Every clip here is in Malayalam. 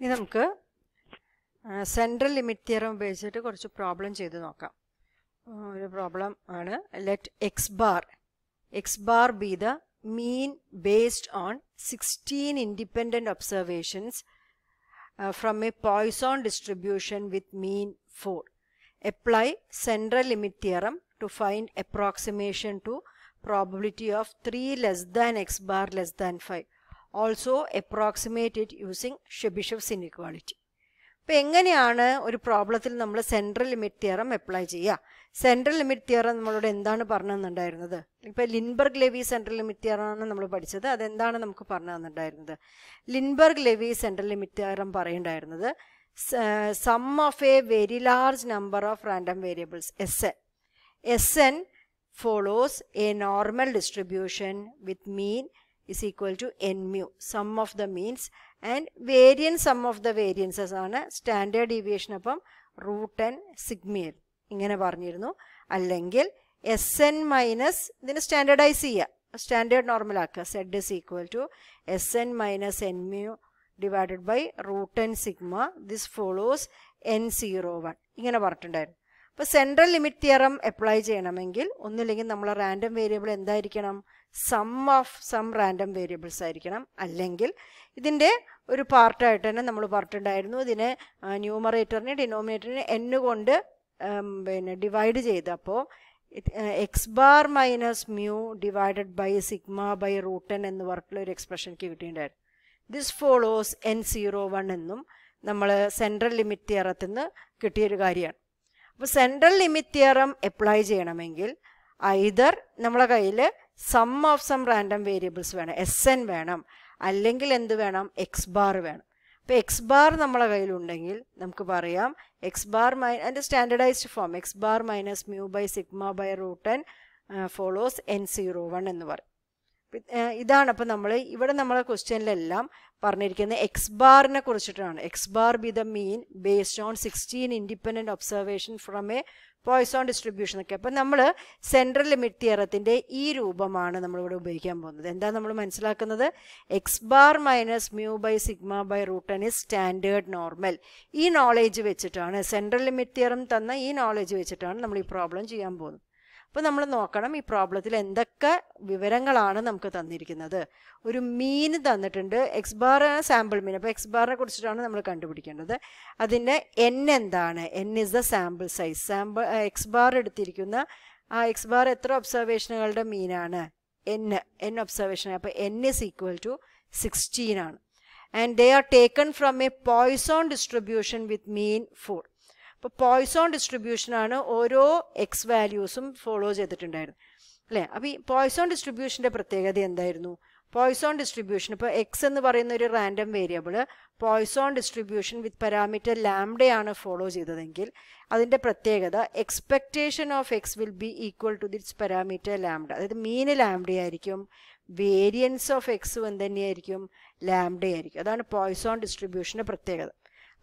ഇനി നമുക്ക് സെൻട്രൽ ലിമിറ്റ് തിയറം ഉപയോഗിച്ചിട്ട് കുറച്ച് പ്രോബ്ലം ചെയ്ത് നോക്കാം ഒരു പ്രോബ്ലം ആണ് let X bar X bar be the mean based on sixteen independent observations from a Poisson distribution with mean four apply central limit theorem to find approximation to probability of three less than X bar less than five also approximate it using Chebyshev's inequality അപ്പോൾ എങ്ങനെയാണ് ഒരു പ്രോബ്ലത്തിൽ നമ്മൾ സെൻട്രൽ ലിമിറ്റ് തിയറം അപ്ലൈ ചെയ്യുക സെൻട്രൽ ലിമിറ്റ് തിയറം നമ്മളോട് എന്താണ് പറഞ്ഞു തന്നിട്ടുണ്ടായിരുന്നത് ഇപ്പോൾ ലിൻബർഗ് ലെവി സെൻട്രൽ ലിമിറ്റ് തിയറാണ് നമ്മൾ പഠിച്ചത് അതെന്താണ് നമുക്ക് പറഞ്ഞു തന്നിട്ടുണ്ടായിരുന്നത് Lindeberg Levy central limit theorem പറയുണ്ടായിരുന്നത് sum of a very large number of random variables S N S N follows a normal distribution with mean is equal to n mu sum of the means and variance sum of the variances ആണ് സ്റ്റാൻഡേർഡ് ഡീവിയേഷൻ അപ്പം റൂട്ട് എൻ സിഗ്മിയൽ ഇങ്ങനെ പറഞ്ഞിരുന്നു അല്ലെങ്കിൽ എസ് എൻ മൈനസ് ഇതിന് സ്റ്റാൻഡേർഡൈസ് ചെയ്യുക സ്റ്റാൻഡേർഡ് നോർമലാക്കുക Z is equal to S N minus N mu divided by root N sigma this follows N zero one ഇങ്ങനെ പറഞ്ഞിട്ടുണ്ടായിരുന്നു അപ്പോൾ സെൻട്രൽ ലിമിറ്റ് തിയറം അപ്ലൈ ചെയ്യണമെങ്കിൽ ഒന്നുമില്ലെങ്കിൽ നമ്മൾ റാൻഡം വേരിയബിൾ എന്തായിരിക്കണം sum of sum random variables ആയിരിക്കണം അല്ലെങ്കിൽ ഇതിൻ്റെ ഒരു പാർട്ടായിട്ട് തന്നെ നമ്മൾ പറഞ്ഞിട്ടുണ്ടായിരുന്നു ഇതിനെ ന്യൂമറേറ്ററിനെ ഡിനോമിനേറ്ററിനെ എന്ന് കൊണ്ട് പിന്നെ ഡിവൈഡ് അപ്പോൾ X bar minus mu divided by sigma by root N എന്ന് പറഞ്ഞിട്ടുള്ള ഒരു എക്സ്പ്രഷൻ എനിക്ക് കിട്ടിയിട്ടുണ്ടായിരുന്നു this follows N zero one എന്നും നമ്മൾ സെൻട്രൽ ലിമിറ്റ് തിയറത്തിൽ നിന്ന് കിട്ടിയൊരു കാര്യമാണ് അപ്പോൾ സെൻട്രൽ ലിമിറ്റ് തിയറം അപ്ലൈ ചെയ്യണമെങ്കിൽ ഐദർ നമ്മളെ കയ്യിൽ sum of sum random variables വേണം എസ് എൻ വേണം അല്ലെങ്കിൽ എന്ത് വേണം എക്സ് ബാർ വേണം അപ്പോൾ എക്സ് ബാർ നമ്മളെ കയ്യിലുണ്ടെങ്കിൽ നമുക്ക് പറയാം എക്സ് ബാർ മൈ അതിൻ്റെ standardised form X bar minus mu by sigma by root N follows N zero one എന്ന് പറയും ഇതാണ് അപ്പോൾ നമ്മൾ ഇവിടെ നമ്മളെ ക്വസ്റ്റ്യനിലെല്ലാം പറഞ്ഞിരിക്കുന്നത് എക്സ് ബാറിനെ കുറിച്ചിട്ടാണ് X bar be the mean based on sixteen independent observation from a Poisson distribution ഒക്കെ അപ്പം നമ്മൾ സെൻട്രൽ ലിമിറ്റ് തിയറത്തിൻ്റെ ഈ രൂപമാണ് നമ്മളിവിടെ ഉപയോഗിക്കാൻ പോകുന്നത് എന്താ നമ്മൾ മനസ്സിലാക്കുന്നത് X bar minus mu by sigma by root and is standard normal ഈ നോളേജ് വെച്ചിട്ടാണ് സെൻട്രൽ ലിമിറ്റ് തിയറം തന്ന ഈ നോളേജ് വെച്ചിട്ടാണ് നമ്മൾ ഈ പ്രോബ്ലം ചെയ്യാൻ പോകുന്നത് അപ്പോൾ നമ്മൾ നോക്കണം ഈ പ്രോബ്ലത്തിൽ എന്തൊക്കെ വിവരങ്ങളാണ് നമുക്ക് തന്നിരിക്കുന്നത് ഒരു മീൻ തന്നിട്ടുണ്ട് എക്സ് ബാർ സാമ്പിൾ മീൻ അപ്പോൾ എക്സ് ബാറിനെ കുറിച്ചിട്ടാണ് നമ്മൾ കണ്ടുപിടിക്കേണ്ടത് അതിൻ്റെ എൻ എന്താണ് N is the sample size sample X bar എടുത്തിരിക്കുന്ന ആ എക്സ് ബാർ എത്ര ഒബ്സർവേഷനുകളുടെ മീനാണ് എൻ എൻ ഒബ്സർവേഷൻ അപ്പോൾ N is equal to sixteen ആണ് and they are taken from a Poisson distribution with mean four അപ്പോൾ പോയ്സോൺ ഡിസ്ട്രിബ്യൂഷനാണ് ഓരോ എക്സ് വാല്യൂസും ഫോളോ ചെയ്തിട്ടുണ്ടായിരുന്നത് അല്ലേ അപ്പോൾ ഈ പോയ്സോൺ ഡിസ്ട്രിബ്യൂഷൻ്റെ പ്രത്യേകത എന്തായിരുന്നു പോയ്സോൺ ഡിസ്ട്രിബ്യൂഷൻ ഇപ്പോൾ എക്സ് എന്ന് പറയുന്ന ഒരു random variable Poisson distribution with parameter ലാംഡയാണ് ഫോളോ ചെയ്തതെങ്കിൽ അതിൻ്റെ പ്രത്യേകത expectation of X will be equal to its parameter lambda അതായത് മീൻ ലാംഡയായിരിക്കും വേരിയൻസ് ഓഫ് എക്സ് എന്ത് തന്നെയായിരിക്കും ലാംഡയായിരിക്കും അതാണ് പോയ്സോൺ ഡിസ്ട്രിബ്യൂഷൻ്റെ പ്രത്യേകത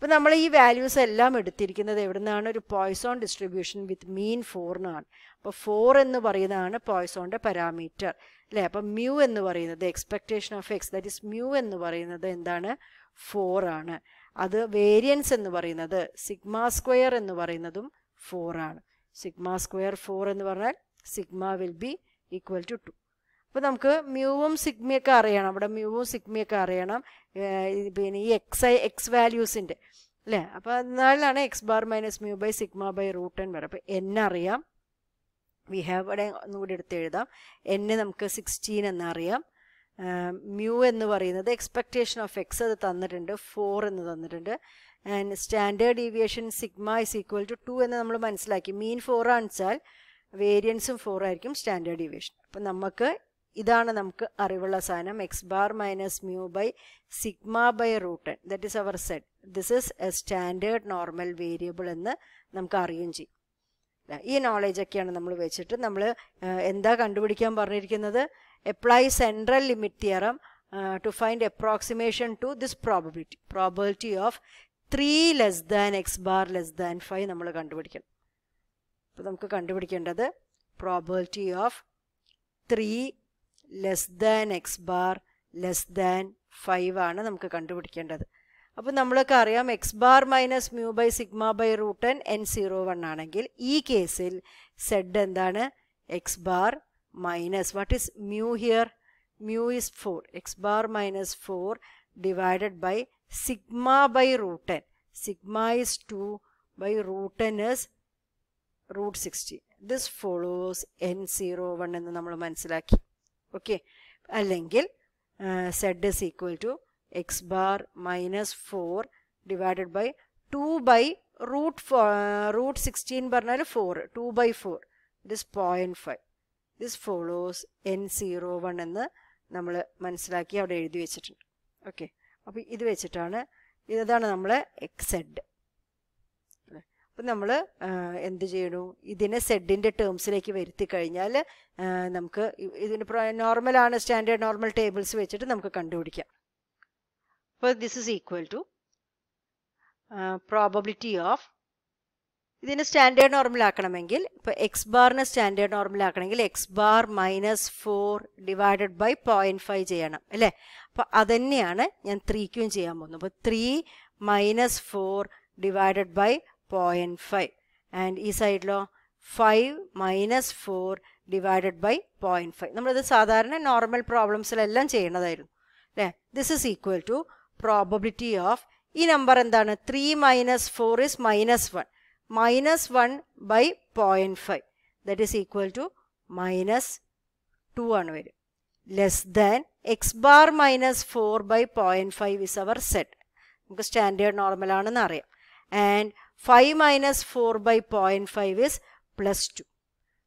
അപ്പോൾ നമ്മൾ ഈ വാല്യൂസ് എല്ലാം എടുത്തിരിക്കുന്നത് എവിടുന്നാണ് ഒരു പോയ്സോൺ ഡിസ്ട്രിബ്യൂഷൻ വിത്ത് മീൻ ഫോറിനാണ് അപ്പോൾ ഫോർ എന്ന് പറയുന്നതാണ് പോയ്സോണിൻ്റെ പാരാമീറ്റർ അല്ലേ അപ്പം മ്യൂ എന്ന് പറയുന്നത് expectation of X that is mu എന്ന് പറയുന്നത് എന്താണ് ഫോർ ആണ് അത് വേരിയൻസ് എന്ന് പറയുന്നത് സിഗ്മ സ്ക്വയർ എന്ന് പറയുന്നതും ഫോർ ആണ് സിഗ്മ സ്ക്വയർ ഫോർ എന്ന് പറഞ്ഞാൽ sigma will be equal to two അപ്പോൾ നമുക്ക് മ്യൂവും സിഗ്മയൊക്കെ അറിയണം അവിടെ മ്യൂവും സിഗ്മയൊക്കെ അറിയണം പിന്നെ ഈ എക്സ് ഐ എക്സ് വാല്യൂസിൻ്റെ അല്ലേ അപ്പോൾ എന്നാലാണ് X bar minus mu by sigma by root N വരെ അപ്പോൾ എൻ അറിയാം വി ഹാവ് ഇവിടെ ഒന്നുകൂടി എടുത്ത് എഴുതാം എൻ നമുക്ക് സിക്സ്റ്റീൻ എന്നറിയാം മ്യൂ എന്ന് പറയുന്നത് എക്സ്പെക്റ്റേഷൻ ഓഫ് എക്സ് അത് തന്നിട്ടുണ്ട് ഫോർ എന്ന് തന്നിട്ടുണ്ട് and standard deviation sigma is equal to two എന്ന് നമ്മൾ മനസ്സിലാക്കി മീൻ ഫോർ വെച്ചാൽ വേരിയൻസും ഫോർ ആയിരിക്കും സ്റ്റാൻഡേർഡ് ഡീവിയേഷൻ അപ്പം നമുക്ക് ഇതാണ് നമുക്ക് അറിവുള്ള സാധനം X bar minus mu by sigma by root N that is our set this is a standard normal variable എന്ന് നമുക്ക് അറിയുകയും ചെയ്യും ഈ നോളേജൊക്കെയാണ് നമ്മൾ വെച്ചിട്ട് നമ്മൾ എന്താ കണ്ടുപിടിക്കാൻ പറഞ്ഞിരിക്കുന്നത് apply central limit theorem to find approximation to this probability probability of three less than X bar less than five നമ്മൾ കണ്ടുപിടിക്കണം അപ്പോൾ നമുക്ക് കണ്ടുപിടിക്കേണ്ടത് probability of three less than X bar less than five ആണ് നമുക്ക് കണ്ടുപിടിക്കേണ്ടത് അപ്പോൾ നമ്മളൊക്കെ അറിയാം X bar minus mu by sigma by root N N zero one ആണെങ്കിൽ ഈ കേസിൽ സെഡ് എന്താണ് X bar minus what is mu here mu is four X bar minus four divided by sigma by root N sigma is two by root N is root sixty this follows N zero one എന്ന് നമ്മൾ മനസ്സിലാക്കി ഓക്കെ അല്ലെങ്കിൽ Z is equal to X bar minus four divided by two by root four root sixteen പറഞ്ഞാൽ four two by four this point five this follows N zero one എന്ന് നമ്മൾ മനസ്സിലാക്കി അവിടെ എഴുതി വെച്ചിട്ടുണ്ട് ഓക്കെ അപ്പോൾ ഇത് വെച്ചിട്ടാണ് ഇതാണ് നമ്മൾ എക്സെഡ് അപ്പം നമ്മൾ എന്ത് ചെയ്യണു ഇതിനെ സെഡിൻ്റെ ടേംസിലേക്ക് വരുത്തി കഴിഞ്ഞാൽ നമുക്ക് ഇതിന് നോർമലാണ് സ്റ്റാൻഡേർഡ് നോർമൽ ടേബിൾസ് വെച്ചിട്ട് നമുക്ക് കണ്ടുപിടിക്കാം അപ്പോൾ this is equal to probability of ഇതിനെ സ്റ്റാൻഡേർഡ് നോർമൽ ആക്കണമെങ്കിൽ ഇപ്പോൾ എക്സ് ബാറിനെ സ്റ്റാൻഡേർഡ് നോർമൽ ആക്കണമെങ്കിൽ X bar minus four divided by point five ചെയ്യണം അല്ലേ അപ്പോൾ അതന്നെയാണ് ഞാൻ ത്രീക്കും ചെയ്യാൻ പോകുന്നത് അപ്പോൾ three minus four divided by point five and ഈ സൈഡിലോ five minus four divided by point five നമ്മളിത് സാധാരണ നോർമൽ പ്രോബ്ലംസിലെല്ലാം ചെയ്യണതായിരുന്നു അല്ലേ this is equal to probability of ഈ നമ്പർ എന്താണ് three minus four is minus one minus one by point five that is equal to minus two ആണ് വരും less than X bar minus four by point five is our set നമുക്ക് സ്റ്റാൻഡേർഡ് നോർമൽ ആണെന്ന് അറിയാം and five minus four by point five is plus two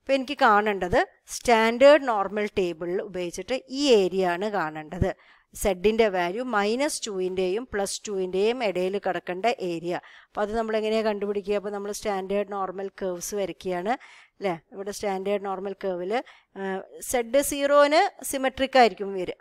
അപ്പോൾ എനിക്ക് കാണേണ്ടത് സ്റ്റാൻഡേർഡ് നോർമൽ ടേബിൾ ഉപയോഗിച്ചിട്ട് ഈ ഏരിയ ആണ് കാണേണ്ടത് സെഡിൻ്റെ വാല്യൂ മൈനസ് ടുവിൻ്റെയും പ്ലസ് ടുവിൻ്റെയും ഇടയിൽ കിടക്കേണ്ട ഏരിയ അപ്പോൾ അത് നമ്മൾ എങ്ങനെയാണ് കണ്ടുപിടിക്കുക അപ്പോൾ നമ്മൾ സ്റ്റാൻഡേർഡ് നോർമൽ കേവ്സ് വരയ്ക്കുകയാണ് അല്ലേ ഇവിടെ സ്റ്റാൻഡേർഡ് നോർമൽ കേവിൽ സെഡ് സീറോന് സിമെട്രിക് ആയിരിക്കും വരിക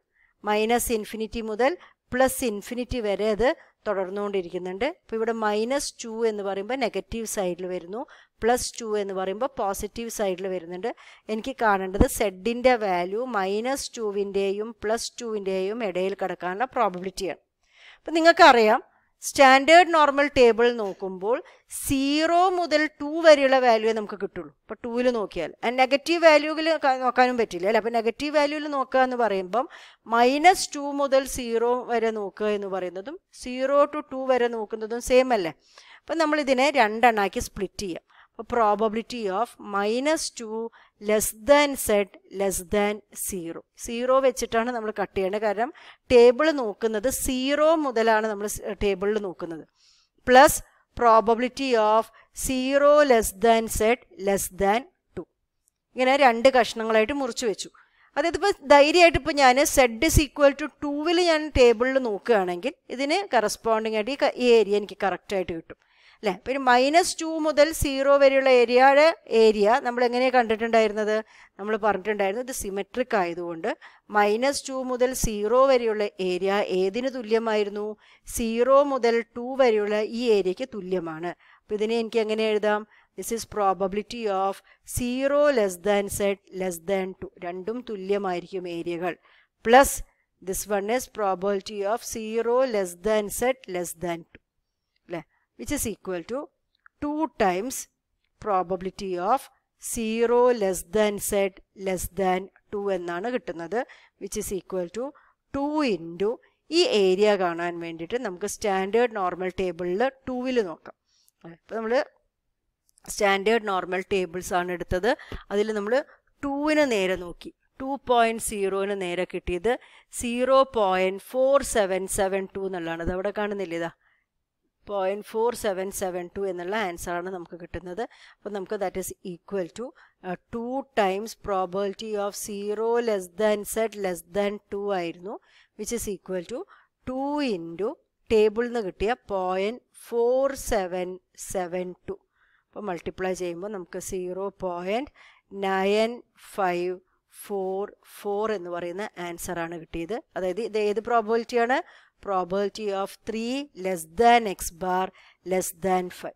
മൈനസ് ഇൻഫിനിറ്റി മുതൽ പ്ലസ് ഇൻഫിനിറ്റി വരെ അത് തുടർന്നുകൊണ്ടിരിക്കുന്നുണ്ട് അപ്പോൾ ഇവിടെ മൈനസ് ടു എന്ന് പറയുമ്പോൾ നെഗറ്റീവ് സൈഡിൽ വരുന്നു പ്ലസ് ടു എന്ന് പറയുമ്പോൾ പോസിറ്റീവ് സൈഡിൽ വരുന്നുണ്ട് എനിക്ക് കാണേണ്ടത് സെഡിൻ്റെ വാല്യൂ മൈനസ് ടുവിൻ്റെയും പ്ലസ് ടുവിൻ്റെയും ഇടയിൽ കിടക്കാനുള്ള പ്രോബിലിറ്റിയാണ് അപ്പം നിങ്ങൾക്കറിയാം സ്റ്റാൻഡേർഡ് നോർമൽ ടേബിൾ നോക്കുമ്പോൾ സീറോ മുതൽ ടു വരെയുള്ള വാല്യൂ നമുക്ക് കിട്ടുള്ളൂ ഇപ്പോൾ ടൂവിൽ നോക്കിയാൽ നെഗറ്റീവ് വാല്യൂവിൽ നോക്കാനും പറ്റില്ല അല്ലേ അപ്പോൾ നെഗറ്റീവ് വാല്യൂവിൽ നോക്കുക എന്ന് പറയുമ്പം മൈനസ് ടു മുതൽ സീറോ വരെ നോക്കുക എന്ന് പറയുന്നതും സീറോ ടു ടു വരെ നോക്കുന്നതും സെയിം അല്ലേ അപ്പം നമ്മൾ ഇതിനെ രണ്ടെണ്ണാക്കി സ്പ്ലിറ്റ് ചെയ്യാം probability of minus two less than Z less than zero zero വെച്ചിട്ടാണ് നമ്മൾ കട്ട് ചെയ്യേണ്ടത് കാരണം ടേബിൾ നോക്കുന്നത് സീറോ മുതലാണ് നമ്മൾ ടേബിളിൽ നോക്കുന്നത് plus probability of zero less than Z less than two ഇങ്ങനെ രണ്ട് കഷ്ണങ്ങളായിട്ട് മുറിച്ചു വെച്ചു അതായത് ഇപ്പോൾ ധൈര്യമായിട്ട് ഇപ്പോൾ ഞാൻ സെഡ് ഇസ് ഈക്വൽ ടു ടൂവിൽ ഞാൻ ടേബിളിൽ നോക്കുകയാണെങ്കിൽ ഇതിന് കറസ്പോണ്ടിങ് ആയിട്ട് ഈ ഏരിയ എനിക്ക് കറക്റ്റായിട്ട് കിട്ടും അല്ലേ പിന്നെ മൈനസ് ടു മുതൽ സീറോ വരെയുള്ള ഏരിയയുടെ ഏരിയ നമ്മൾ എങ്ങനെ കണ്ടിട്ടുണ്ടായിരുന്നത് നമ്മൾ പറഞ്ഞിട്ടുണ്ടായിരുന്നു ഇത് സിമെട്രിക് ആയതുകൊണ്ട് മൈനസ് ടു മുതൽ സീറോ വരെയുള്ള ഏരിയ ഏതിന് തുല്യമായിരുന്നു സീറോ മുതൽ ടു വരെയുള്ള ഈ ഏരിയയ്ക്ക് തുല്യമാണ് അപ്പോൾ ഇതിനെ എനിക്ക് എങ്ങനെ എഴുതാം this is probability of zero less than Z less than two രണ്ടും തുല്യമായിരിക്കും ഏരിയകൾ plus this one is probability of zero less than Z less than two which is equal to 2 times probability of 0 less than z less than 2 എന്നാണ് കിട്ടുന്നത് which is equal to 2 into ഈ ഏരിയ കാണാൻ വേണ്ടിയിട്ട് നമുക്ക് സ്റ്റാൻഡേർഡ് നോർമൽ ടേബിളിൽ ടൂവിൽ നോക്കാം ഇപ്പോൾ നമ്മൾ സ്റ്റാൻഡേർഡ് നോർമൽ ടേബിൾസ് ആണ് എടുത്തത് അതിൽ നമ്മൾ ടൂവിന് നേരെ നോക്കി ടു പോയിൻറ്റ് സീറോന് നേരെ കിട്ടിയത് zero point four seven seven two എന്നുള്ളതാണ് അത് അവിടെ കാണുന്നില്ല ഇതാ point four seven seven two എന്നുള്ള ആൻസറാണ് നമുക്ക് കിട്ടുന്നത് അപ്പോൾ നമുക്ക് that is equal to two times probability of zero less than Z less than two ആയിരുന്നു which is equal to two into ടേബിളിൽ നിന്ന് കിട്ടിയ point four seven seven two അപ്പോൾ മൾട്ടിപ്ലൈ ചെയ്യുമ്പോൾ നമുക്ക് zero point nine five four four എന്ന് പറയുന്ന ആൻസറാണ് കിട്ടിയത് അതായത് ഇത് ഏത് പ്രോബിലിറ്റിയാണ് probability of 3 less than x bar less than 5.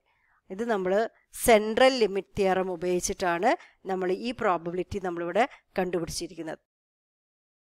ഇത് നമ്മൾ സെൻട്രൽ ലിമിറ്റ് തിയറം ഉപയോഗിച്ചിട്ടാണ് നമ്മൾ ഈ പ്രോബിലിറ്റി നമ്മളിവിടെ കണ്ടുപിടിച്ചിരിക്കുന്നത്